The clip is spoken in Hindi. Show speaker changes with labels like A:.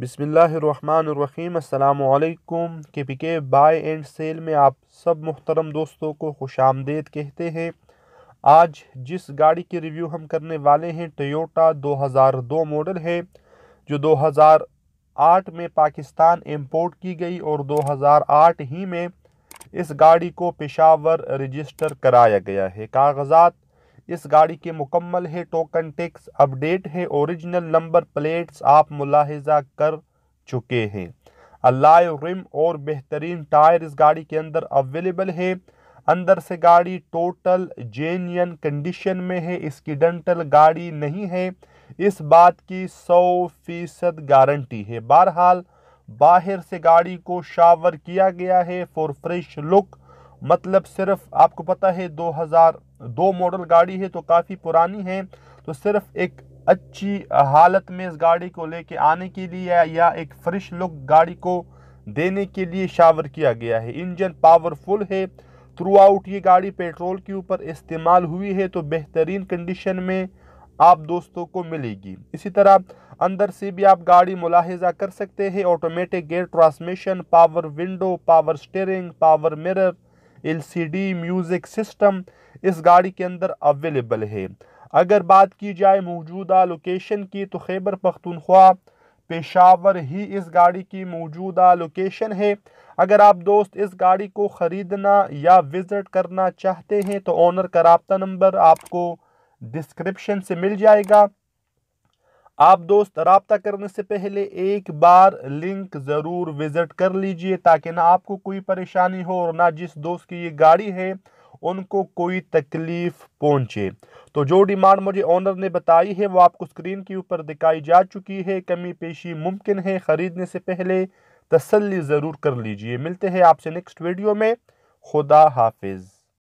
A: बिसमीम अल्लाम के पी के बाय एंड सेल में आप सब मुहतरम दोस्तों को खुश आमदेद कहते हैं आज जिस गाड़ी की रिव्यू हम करने वाले हैं हज़ार 2002 मॉडल है जो 2008 में पाकिस्तान इंपोर्ट की गई और 2008 ही में इस गाड़ी को पेशावर रजिस्टर कराया गया है कागजात इस गाड़ी के मुकम्मल है टोकन टिक्स अपडेट है ओरिजिनल नंबर प्लेट्स आप मुलाहिजा कर चुके हैं अल्लाह रिम और बेहतरीन टायर इस गाड़ी के अंदर अवेलेबल है अंदर से गाड़ी टोटल जेन्यन कंडीशन में है इसकी डेंटल गाड़ी नहीं है इस बात की सौ फीसद गारंटी है बहरहाल बाहर से गाड़ी को शावर किया गया है फॉर फ्रेश लुक मतलब सिर्फ आपको पता है दो मॉडल गाड़ी है तो काफ़ी पुरानी है तो सिर्फ एक अच्छी हालत में इस गाड़ी को लेके आने के लिए या एक फ्रेश लुक गाड़ी को देने के लिए शावर किया गया है इंजन पावरफुल है थ्रू आउट ये गाड़ी पेट्रोल के ऊपर इस्तेमाल हुई है तो बेहतरीन कंडीशन में आप दोस्तों को मिलेगी इसी तरह अंदर से भी आप गाड़ी मुलाहजा कर सकते हैं automatic gear transmission power window power steering power mirror LCD music system इस गाड़ी के अंदर अवेलेबल है अगर बात की जाए मौजूदा लोकेशन की तो खैबर पख्तूनख्वा पेशावर ही इस गाड़ी की मौजूदा लोकेशन है अगर आप दोस्त इस गाड़ी को ख़रीदना या विज़िट करना चाहते हैं तो ऑनर का रबता नंबर आपको डिस्क्रिप्शन से मिल जाएगा आप दोस्त रबता करने से पहले एक बार लिंक ज़रूर विज़िट कर लीजिए ताकि ना आपको कोई परेशानी हो और ना जिस दोस्त की ये गाड़ी है उनको कोई तकलीफ़ पहुंचे तो जो डिमांड मुझे ओनर ने बताई है वो आपको स्क्रीन के ऊपर दिखाई जा चुकी है कमी पेशी मुमकिन है ख़रीदने से पहले तसल्ली ज़रूर कर लीजिए मिलते हैं आपसे नेक्स्ट वीडियो में खुदा हाफिज़